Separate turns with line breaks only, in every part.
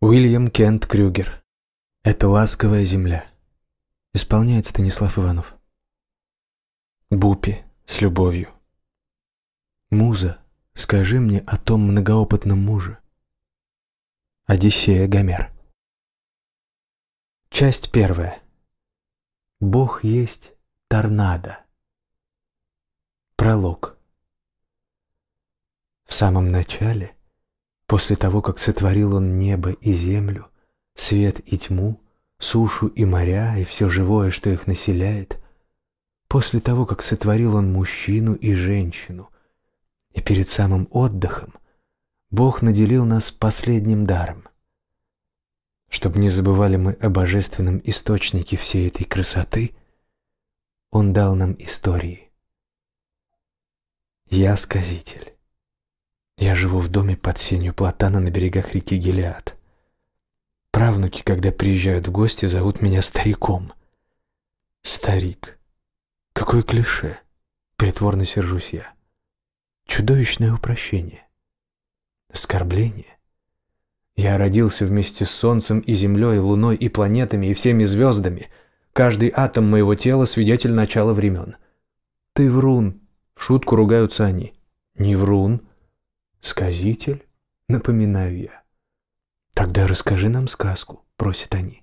Уильям Кент Крюгер. Это ласковая земля. Исполняет Станислав Иванов. Бупи с любовью. Муза, скажи мне о том многоопытном муже. Одиссея Гомер. Часть первая. Бог есть торнадо. Пролог. В самом начале После того, как сотворил он небо и землю, свет и тьму, сушу и моря, и все живое, что их населяет, после того, как сотворил он мужчину и женщину, и перед самым отдыхом Бог наделил нас последним даром. Чтобы не забывали мы о божественном источнике всей этой красоты, Он дал нам истории. Я сказитель. Я живу в доме под сенью платана на берегах реки Гелиад. Правнуки, когда приезжают в гости, зовут меня стариком. Старик. Какое клише. Притворно сержусь я. Чудовищное упрощение. Оскорбление. Я родился вместе с солнцем и землей, луной и планетами, и всеми звездами. Каждый атом моего тела свидетель начала времен. Ты врун. В шутку ругаются они. Не врун сказитель, напоминаю я. Тогда расскажи нам сказку, просят они.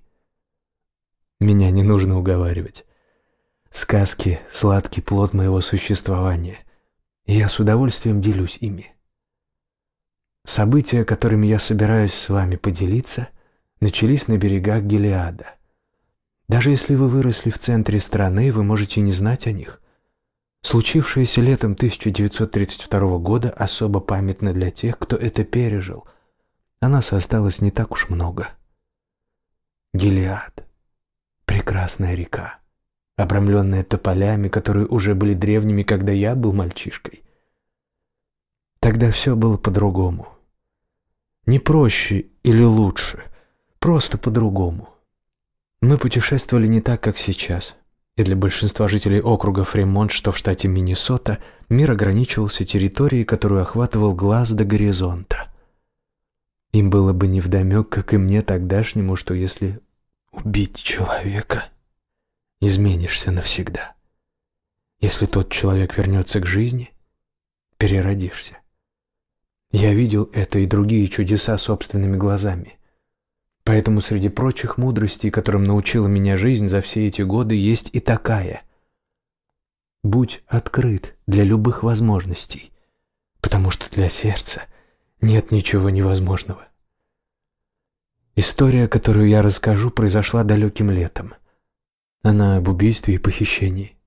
Меня не нужно уговаривать. Сказки — сладкий плод моего существования, я с удовольствием делюсь ими. События, которыми я собираюсь с вами поделиться, начались на берегах Гелиада. Даже если вы выросли в центре страны, вы можете не знать о них. Случившееся летом 1932 года особо памятно для тех, кто это пережил. А нас осталось не так уж много. Гелиад. Прекрасная река, обрамленная тополями, которые уже были древними, когда я был мальчишкой. Тогда все было по-другому. Не проще или лучше, просто по-другому. Мы путешествовали не так, как сейчас — и для большинства жителей округа Фремонт, что в штате Миннесота, мир ограничивался территорией, которую охватывал глаз до горизонта. Им было бы невдомек, как и мне тогдашнему, что если убить человека, изменишься навсегда. Если тот человек вернется к жизни, переродишься. Я видел это и другие чудеса собственными глазами. Поэтому среди прочих мудростей, которым научила меня жизнь за все эти годы, есть и такая. Будь открыт для любых возможностей, потому что для сердца нет ничего невозможного. История, которую я расскажу, произошла далеким летом. Она об убийстве и похищении.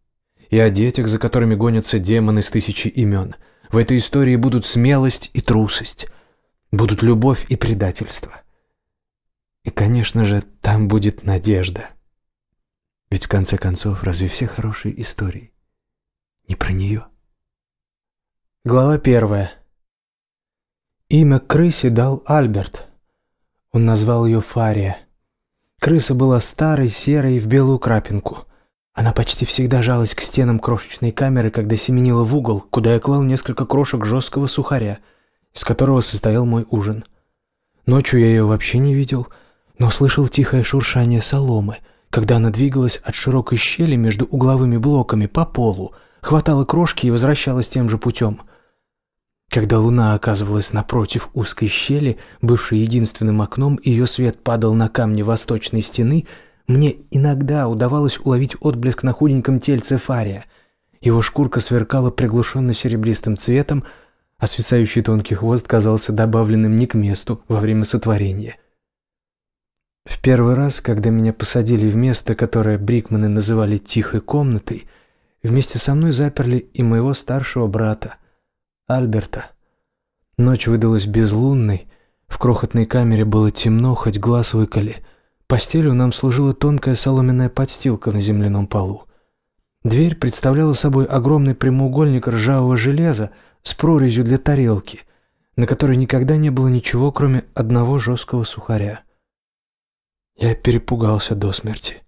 И о детях, за которыми гонятся демоны с тысячи имен. В этой истории будут смелость и трусость, будут любовь и предательство – и, конечно же, там будет надежда. Ведь в конце концов, разве все хорошие истории не про нее? Глава первая. Имя крысе дал Альберт. Он назвал ее Фария. Крыса была старой, серой, в белую крапинку. Она почти всегда жалась к стенам крошечной камеры, когда семенила в угол, куда я клал несколько крошек жесткого сухаря, из которого состоял мой ужин. Ночью я ее вообще не видел — но слышал тихое шуршание соломы, когда она двигалась от широкой щели между угловыми блоками по полу, хватала крошки и возвращалась тем же путем. Когда луна оказывалась напротив узкой щели, бывшей единственным окном, и ее свет падал на камни восточной стены, мне иногда удавалось уловить отблеск на худеньком тельце фария. Его шкурка сверкала приглушенно-серебристым цветом, а свисающий тонкий хвост казался добавленным не к месту во время сотворения – в первый раз, когда меня посадили в место, которое Брикманы называли «тихой комнатой», вместе со мной заперли и моего старшего брата, Альберта. Ночь выдалась безлунной, в крохотной камере было темно, хоть глаз выколи. Постелью нам служила тонкая соломенная подстилка на земляном полу. Дверь представляла собой огромный прямоугольник ржавого железа с прорезью для тарелки, на которой никогда не было ничего, кроме одного жесткого сухаря. Я перепугался до смерти.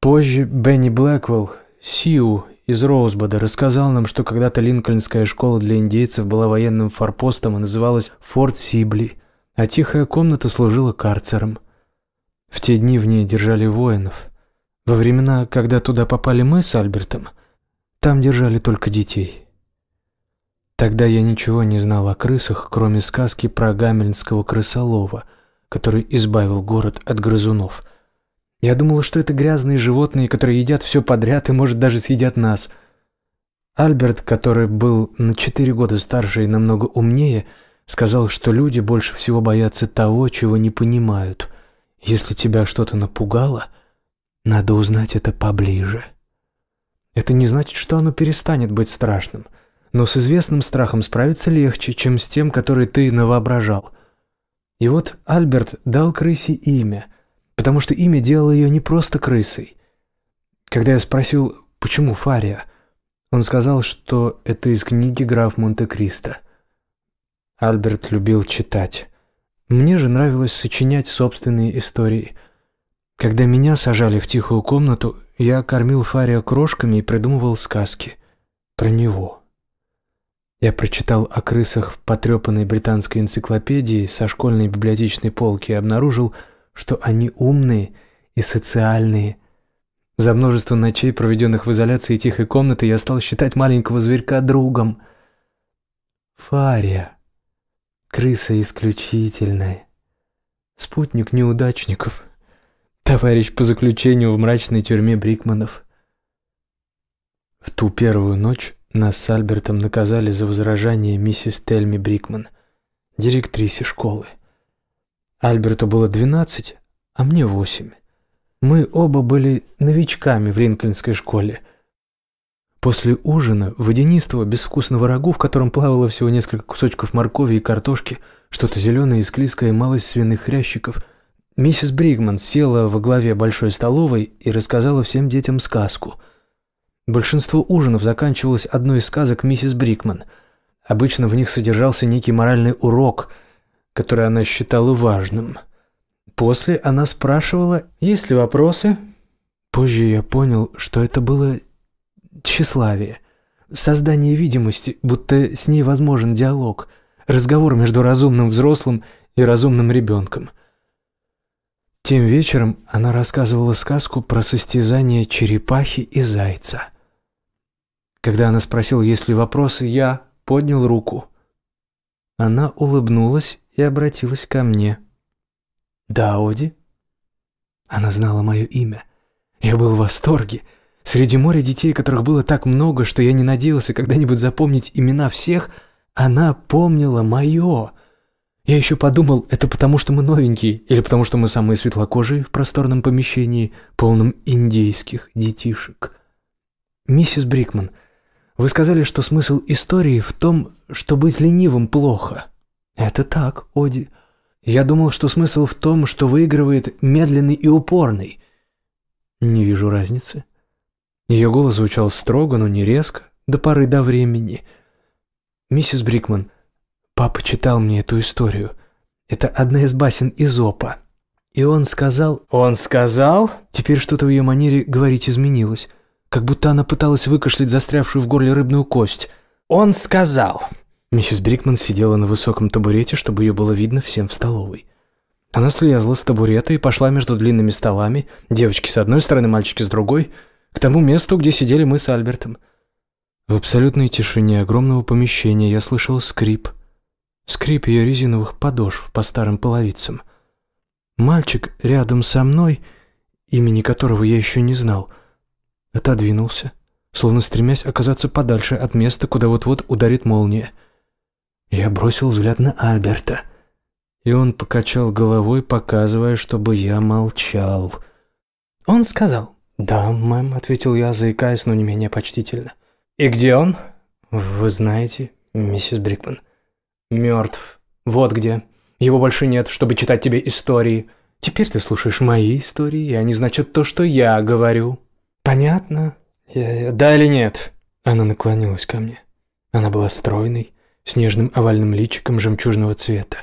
Позже Бенни Блэквелл, Сиу из Роузбода, рассказал нам, что когда-то Линкольнская школа для индейцев была военным форпостом и называлась Форт Сибли, а тихая комната служила карцером. В те дни в ней держали воинов. Во времена, когда туда попали мы с Альбертом, там держали только детей. Тогда я ничего не знал о крысах, кроме сказки про гамельнского крысолова — который избавил город от грызунов. Я думала, что это грязные животные, которые едят все подряд и, может, даже съедят нас. Альберт, который был на четыре года старше и намного умнее, сказал, что люди больше всего боятся того, чего не понимают. Если тебя что-то напугало, надо узнать это поближе. Это не значит, что оно перестанет быть страшным, но с известным страхом справиться легче, чем с тем, который ты навоображал – и вот Альберт дал крысе имя, потому что имя делало ее не просто крысой. Когда я спросил, почему Фария, он сказал, что это из книги «Граф Монте-Кристо». Альберт любил читать. Мне же нравилось сочинять собственные истории. Когда меня сажали в тихую комнату, я кормил Фария крошками и придумывал сказки про него. Я прочитал о крысах в потрепанной британской энциклопедии со школьной библиотечной полки и обнаружил, что они умные и социальные. За множество ночей, проведенных в изоляции тихой комнаты, я стал считать маленького зверька другом. Фария. Крыса исключительная. Спутник неудачников. Товарищ по заключению в мрачной тюрьме Брикманов. В ту первую ночь нас с Альбертом наказали за возражание миссис Тельми Брикман, директрисе школы. Альберту было 12, а мне 8. Мы оба были новичками в Ринкольнской школе. После ужина, водянистого, безвкусного рагу, в котором плавало всего несколько кусочков моркови и картошки, что-то зеленое и склизкое, малость свиных хрящиков, миссис Бригман села во главе большой столовой и рассказала всем детям сказку — Большинство ужинов заканчивалось одной из сказок миссис Брикман. Обычно в них содержался некий моральный урок, который она считала важным. После она спрашивала, есть ли вопросы. Позже я понял, что это было тщеславие, создание видимости, будто с ней возможен диалог, разговор между разумным взрослым и разумным ребенком. Тем вечером она рассказывала сказку про состязание черепахи и зайца. Когда она спросила, есть ли вопросы, я поднял руку. Она улыбнулась и обратилась ко мне. «Да, Оди?» Она знала мое имя. Я был в восторге. Среди моря детей, которых было так много, что я не надеялся когда-нибудь запомнить имена всех, она помнила мое. Я еще подумал, это потому, что мы новенькие, или потому, что мы самые светлокожие в просторном помещении, полном индейских детишек. «Миссис Брикман», вы сказали, что смысл истории в том, что быть ленивым плохо. Это так, Оди. Я думал, что смысл в том, что выигрывает медленный и упорный. Не вижу разницы. Ее голос звучал строго, но не резко, до поры до времени. Миссис Брикман, папа читал мне эту историю. Это одна из басен Изопа, И он сказал... Он сказал? Теперь что-то в ее манере говорить изменилось как будто она пыталась выкашлять застрявшую в горле рыбную кость. «Он сказал...» Миссис Брикман сидела на высоком табурете, чтобы ее было видно всем в столовой. Она слезла с табурета и пошла между длинными столами, девочки с одной стороны, мальчики с другой, к тому месту, где сидели мы с Альбертом. В абсолютной тишине огромного помещения я слышал скрип. Скрип ее резиновых подошв по старым половицам. Мальчик рядом со мной, имени которого я еще не знал — отодвинулся, словно стремясь оказаться подальше от места, куда вот-вот ударит молния. Я бросил взгляд на Альберта, и он покачал головой, показывая, чтобы я молчал. Он сказал. «Да, мэм», — ответил я, заикаясь, но не менее почтительно. «И где он?» «Вы знаете, миссис Брикман». «Мертв. Вот где. Его больше нет, чтобы читать тебе истории. Теперь ты слушаешь мои истории, и они значат то, что я говорю». Понятно? Я... Да или нет? Она наклонилась ко мне. Она была стройной, с нежным овальным личиком жемчужного цвета.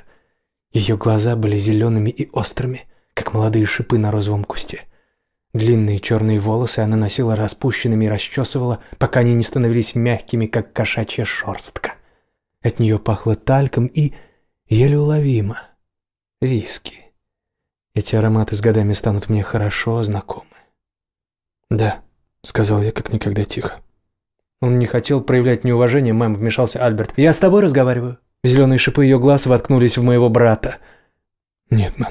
Ее глаза были зелеными и острыми, как молодые шипы на розовом кусте. Длинные черные волосы она носила распущенными и расчесывала, пока они не становились мягкими, как кошачья шерстка. От нее пахло тальком и еле уловимо виски. Эти ароматы с годами станут мне хорошо знакомы. «Да», — сказал я как никогда тихо. Он не хотел проявлять неуважение, мэм, вмешался Альберт. «Я с тобой разговариваю». Зеленые шипы ее глаз воткнулись в моего брата. «Нет, мэм».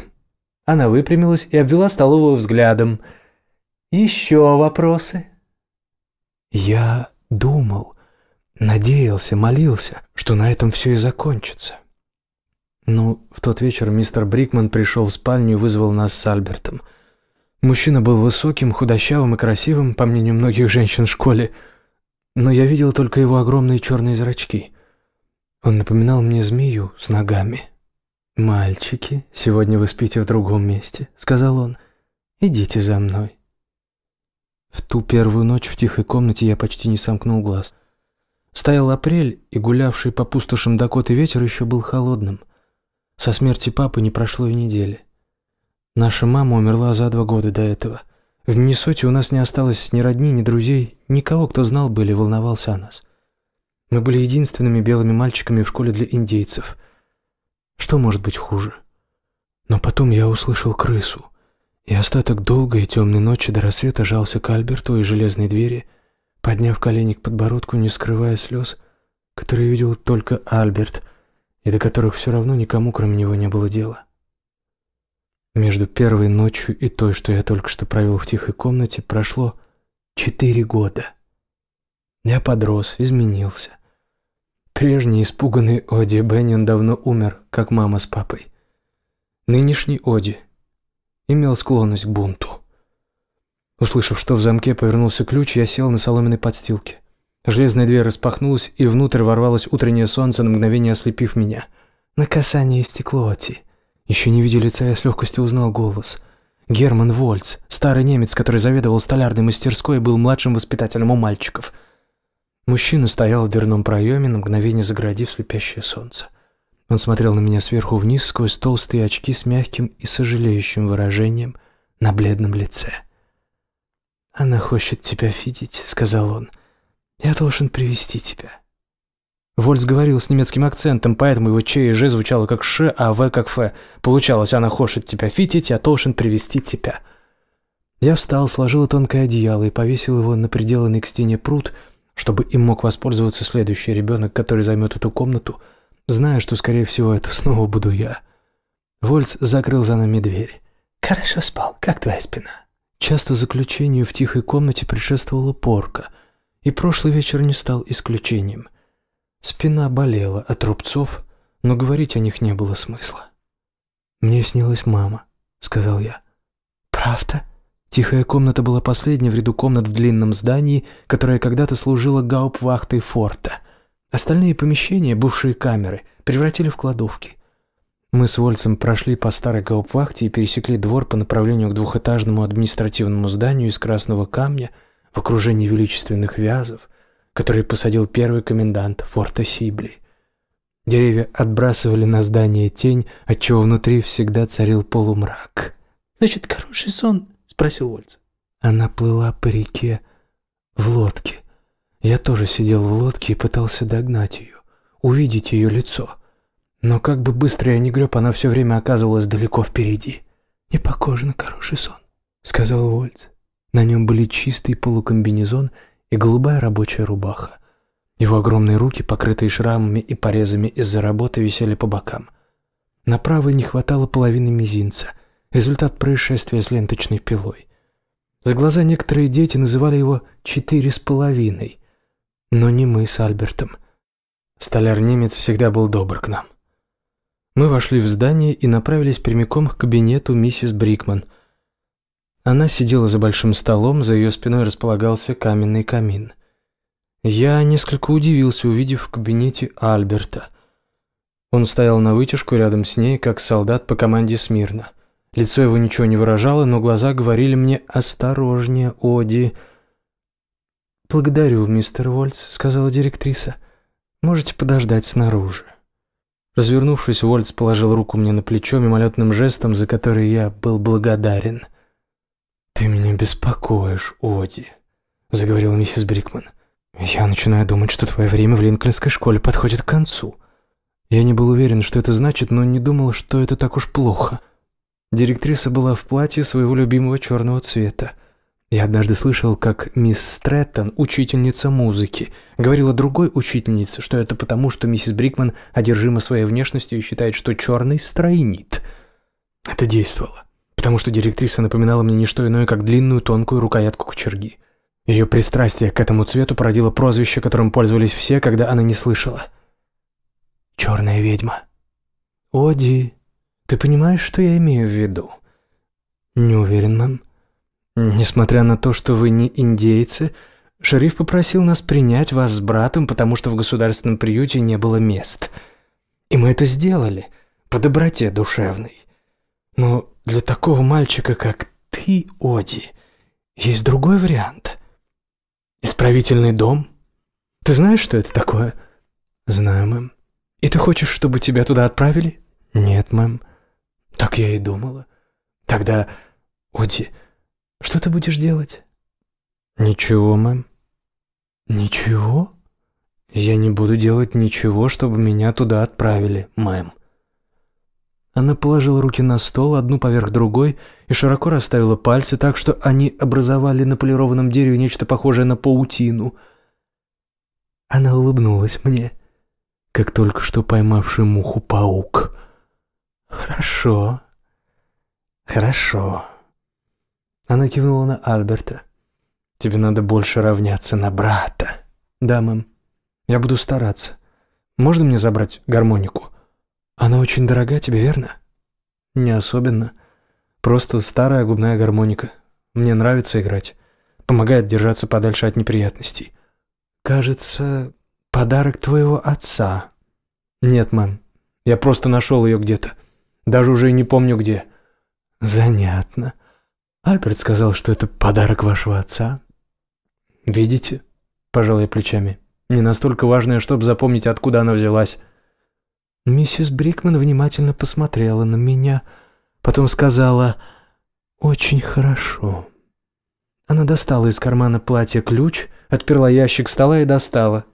Она выпрямилась и обвела столовую взглядом. «Еще вопросы?» «Я думал, надеялся, молился, что на этом все и закончится». Ну, в тот вечер мистер Брикман пришел в спальню и вызвал нас с Альбертом – Мужчина был высоким, худощавым и красивым, по мнению многих женщин в школе, но я видел только его огромные черные зрачки. Он напоминал мне змею с ногами. «Мальчики, сегодня вы спите в другом месте», — сказал он. «Идите за мной». В ту первую ночь в тихой комнате я почти не сомкнул глаз. Стоял апрель, и гулявший по пустошам Дакоты ветер еще был холодным. Со смерти папы не прошло и недели. Наша мама умерла за два года до этого. В Миннесоте у нас не осталось ни родни, ни друзей, никого, кто знал были, волновался о нас. Мы были единственными белыми мальчиками в школе для индейцев. Что может быть хуже? Но потом я услышал крысу, и остаток долгой и темной ночи до рассвета жался к Альберту и железной двери, подняв колени к подбородку, не скрывая слез, которые видел только Альберт, и до которых все равно никому, кроме него, не было дела. Между первой ночью и той, что я только что провел в тихой комнате, прошло четыре года. Я подрос, изменился. Прежний испуганный Оди Беннион давно умер, как мама с папой. Нынешний Оди имел склонность к бунту. Услышав, что в замке повернулся ключ, я сел на соломенной подстилке. Железная дверь распахнулась, и внутрь ворвалось утреннее солнце, на мгновение ослепив меня. На касание стекло Оти. Еще не видя лица, я с легкостью узнал голос. Герман Вольц, старый немец, который заведовал столярной мастерской и был младшим воспитателем у мальчиков. Мужчина стоял в дверном проеме, на мгновение заградив слепящее солнце. Он смотрел на меня сверху вниз сквозь толстые очки с мягким и сожалеющим выражением на бледном лице. «Она хочет тебя видеть», — сказал он. «Я должен привести тебя». Вольс говорил с немецким акцентом, поэтому его «ч» и «ж» звучало как «ш», а «в» как «ф». Получалось, она хочет тебя фитить, а должен привести тебя. Я встал, сложил тонкое одеяло и повесил его на приделанный к стене пруд, чтобы им мог воспользоваться следующий ребенок, который займет эту комнату, зная, что, скорее всего, это снова буду я. Вольц закрыл за нами дверь. «Хорошо спал. Как твоя спина?» Часто заключению в тихой комнате предшествовала порка, и прошлый вечер не стал исключением – Спина болела от рубцов, но говорить о них не было смысла. «Мне снилась мама», — сказал я. «Правда?» Тихая комната была последней в ряду комнат в длинном здании, которое когда-то служило гауптвахтой форта. Остальные помещения, бывшие камеры, превратили в кладовки. Мы с Вольцем прошли по старой гауптвахте и пересекли двор по направлению к двухэтажному административному зданию из красного камня в окружении величественных вязов — который посадил первый комендант форта Сибли. Деревья отбрасывали на здание тень, отчего внутри всегда царил полумрак. «Значит, хороший сон?» — спросил Вольц. Она плыла по реке в лодке. Я тоже сидел в лодке и пытался догнать ее, увидеть ее лицо. Но как бы быстро я не греб, она все время оказывалась далеко впереди. «Не похоже на хороший сон», — сказал Вольц. На нем были чистый полукомбинезон и голубая рабочая рубаха. Его огромные руки, покрытые шрамами и порезами из-за работы, висели по бокам. На правой не хватало половины мизинца, результат происшествия с ленточной пилой. За глаза некоторые дети называли его «четыре с половиной», но не мы с Альбертом. Столяр-немец всегда был добр к нам. Мы вошли в здание и направились прямиком к кабинету миссис Брикман – она сидела за большим столом, за ее спиной располагался каменный камин. Я несколько удивился, увидев в кабинете Альберта. Он стоял на вытяжку рядом с ней, как солдат по команде смирно. Лицо его ничего не выражало, но глаза говорили мне «Осторожнее, Оди!» «Благодарю, мистер Вольц», — сказала директриса. «Можете подождать снаружи». Развернувшись, Вольц положил руку мне на плечо мимолетным жестом, за который я был благодарен — «Ты меня беспокоишь, Оди», — заговорила миссис Брикман. «Я начинаю думать, что твое время в линкольнской школе подходит к концу». Я не был уверен, что это значит, но не думал, что это так уж плохо. Директриса была в платье своего любимого черного цвета. Я однажды слышал, как мисс Стрэттон, учительница музыки, говорила другой учительнице, что это потому, что миссис Брикман одержима своей внешностью и считает, что черный стройнит. Это действовало потому что директриса напоминала мне не что иное, как длинную тонкую рукоятку кочерги. Ее пристрастие к этому цвету породило прозвище, которым пользовались все, когда она не слышала. «Черная ведьма». «Оди, ты понимаешь, что я имею в виду?» «Не уверен, мам». «Несмотря на то, что вы не индейцы, шериф попросил нас принять вас с братом, потому что в государственном приюте не было мест. И мы это сделали, по доброте душевной. Но для такого мальчика, как ты, Оди, есть другой вариант. Исправительный дом? Ты знаешь, что это такое? Знаю, мэм. И ты хочешь, чтобы тебя туда отправили? Нет, мэм. Так я и думала. Тогда, Оди, что ты будешь делать? Ничего, мэм. Ничего? Я не буду делать ничего, чтобы меня туда отправили, мэм. Она положила руки на стол, одну поверх другой, и широко расставила пальцы так, что они образовали на полированном дереве нечто похожее на паутину. Она улыбнулась мне, как только что поймавший муху паук. «Хорошо, хорошо». Она кивнула на Альберта. «Тебе надо больше равняться на брата». «Да, мэм. Я буду стараться. Можно мне забрать гармонику?» «Она очень дорога тебе, верно?» «Не особенно. Просто старая губная гармоника. Мне нравится играть. Помогает держаться подальше от неприятностей». «Кажется, подарок твоего отца». «Нет, мам. Я просто нашел ее где-то. Даже уже и не помню где». «Занятно. Альберт сказал, что это подарок вашего отца». «Видите?» – пожал я плечами. «Не настолько важное, чтобы запомнить, откуда она взялась». Миссис Брикман внимательно посмотрела на меня, потом сказала «Очень хорошо». Она достала из кармана платья ключ, отперла ящик стола и достала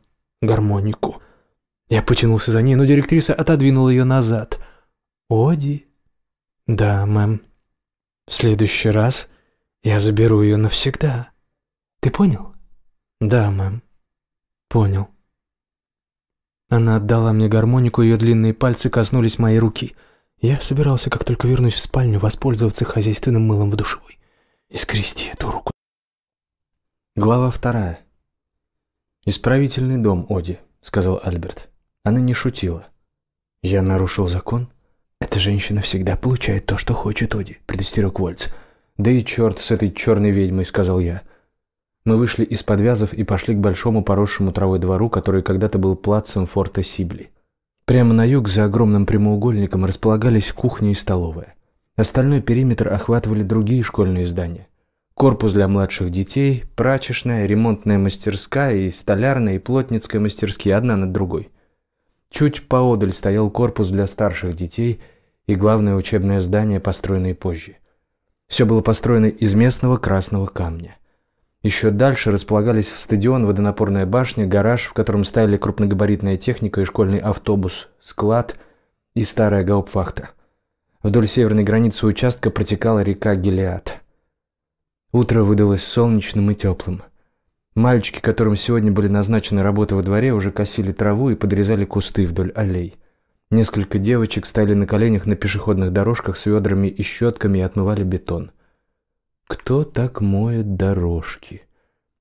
гармонику. Я потянулся за ней, но директриса отодвинула ее назад. «Оди?» «Да, мэм. В следующий раз я заберу ее навсегда. Ты понял?» «Да, мэм. Понял». Она отдала мне гармонику, ее длинные пальцы коснулись моей руки. Я собирался, как только вернусь в спальню, воспользоваться хозяйственным мылом в душевой. И скрести эту руку. Глава вторая. «Исправительный дом, Оди», — сказал Альберт. Она не шутила. «Я нарушил закон?» «Эта женщина всегда получает то, что хочет Оди», — предостерег Вольц. «Да и черт с этой черной ведьмой», — сказал я. «Я...» Мы вышли из подвязов и пошли к большому поросшему травой двору, который когда-то был плацем форта Сибли. Прямо на юг за огромным прямоугольником располагались кухня и столовая. Остальной периметр охватывали другие школьные здания. Корпус для младших детей, прачечная, ремонтная мастерская и столярная и плотницкая мастерские одна над другой. Чуть поодаль стоял корпус для старших детей и главное учебное здание, построенное позже. Все было построено из местного красного камня – еще дальше располагались в стадион, водонапорная башня, гараж, в котором стояли крупногабаритная техника и школьный автобус, склад и старая гауптвахта. Вдоль северной границы участка протекала река Гелиад. Утро выдалось солнечным и теплым. Мальчики, которым сегодня были назначены работы во дворе, уже косили траву и подрезали кусты вдоль аллей. Несколько девочек стояли на коленях на пешеходных дорожках с ведрами и щетками и отмывали бетон. Кто так моет дорожки?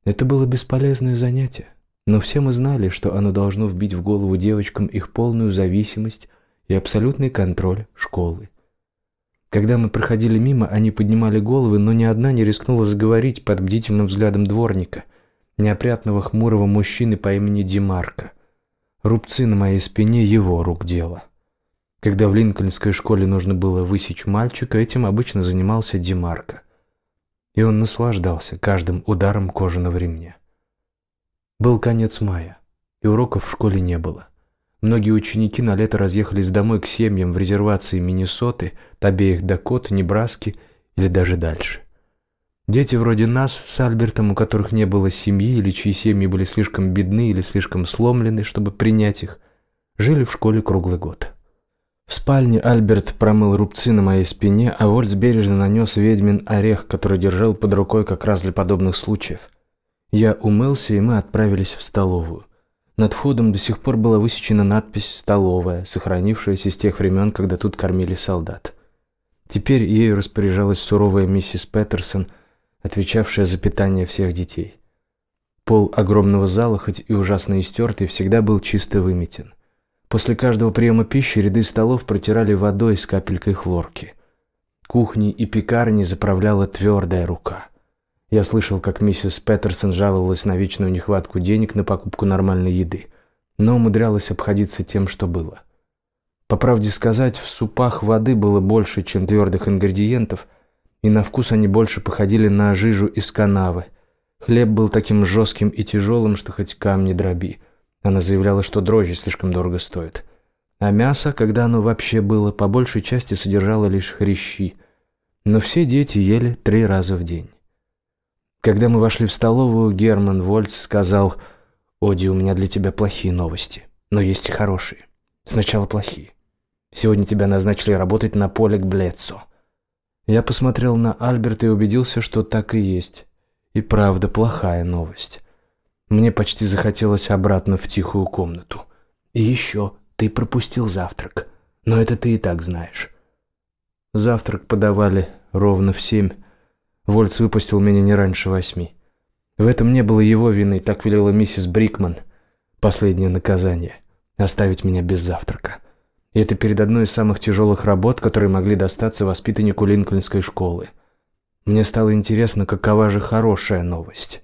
Это было бесполезное занятие, но все мы знали, что оно должно вбить в голову девочкам их полную зависимость и абсолютный контроль школы. Когда мы проходили мимо, они поднимали головы, но ни одна не рискнула заговорить под бдительным взглядом дворника, неопрятного хмурого мужчины по имени Димарко. Рубцы на моей спине – его рук дело. Когда в линкольнской школе нужно было высечь мальчика, этим обычно занимался Димарко и он наслаждался каждым ударом кожаного ремня. Был конец мая, и уроков в школе не было. Многие ученики на лето разъехались домой к семьям в резервации Миннесоты, Табеях, Дакот, Небраски или даже дальше. Дети вроде нас с Альбертом, у которых не было семьи или чьи семьи были слишком бедны или слишком сломлены, чтобы принять их, жили в школе круглый год. В спальне Альберт промыл рубцы на моей спине, а Вольц бережно нанес ведьмин орех, который держал под рукой как раз для подобных случаев. Я умылся, и мы отправились в столовую. Над входом до сих пор была высечена надпись «Столовая», сохранившаяся с тех времен, когда тут кормили солдат. Теперь ею распоряжалась суровая миссис Петерсон, отвечавшая за питание всех детей. Пол огромного зала, хоть и ужасно истертый, всегда был чисто выметен. После каждого приема пищи ряды столов протирали водой с капелькой хлорки. Кухни и пекарни заправляла твердая рука. Я слышал, как миссис Петерсон жаловалась на вечную нехватку денег на покупку нормальной еды, но умудрялась обходиться тем, что было. По правде сказать, в супах воды было больше, чем твердых ингредиентов, и на вкус они больше походили на жижу из канавы. Хлеб был таким жестким и тяжелым, что хоть камни дроби – она заявляла, что дрожжи слишком дорого стоят. А мясо, когда оно вообще было, по большей части содержало лишь хрящи. Но все дети ели три раза в день. Когда мы вошли в столовую, Герман Вольц сказал, «Оди, у меня для тебя плохие новости, но есть и хорошие. Сначала плохие. Сегодня тебя назначили работать на поле к Блецо». Я посмотрел на Альберта и убедился, что так и есть. И правда плохая новость. Мне почти захотелось обратно в тихую комнату. И еще ты пропустил завтрак. Но это ты и так знаешь. Завтрак подавали ровно в семь. Вольц выпустил меня не раньше восьми. В этом не было его вины, так велела миссис Брикман. Последнее наказание — оставить меня без завтрака. И это перед одной из самых тяжелых работ, которые могли достаться воспитаннику Линкольнской школы. Мне стало интересно, какова же хорошая новость.